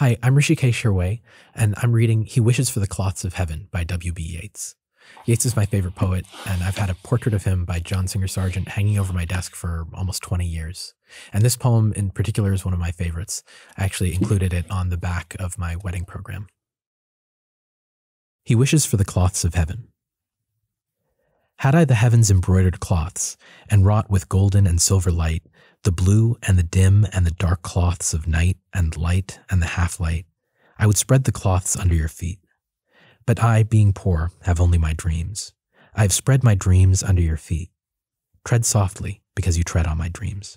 Hi, I'm Rishikesh Hirway, and I'm reading He Wishes for the Cloths of Heaven by W.B. Yeats. Yeats is my favorite poet, and I've had a portrait of him by John Singer Sargent hanging over my desk for almost 20 years. And this poem in particular is one of my favorites. I actually included it on the back of my wedding program. He wishes for the cloths of heaven. Had I the heavens embroidered cloths, and wrought with golden and silver light, the blue and the dim and the dark cloths of night and light and the half light, I would spread the cloths under your feet. But I, being poor, have only my dreams. I have spread my dreams under your feet. Tread softly, because you tread on my dreams.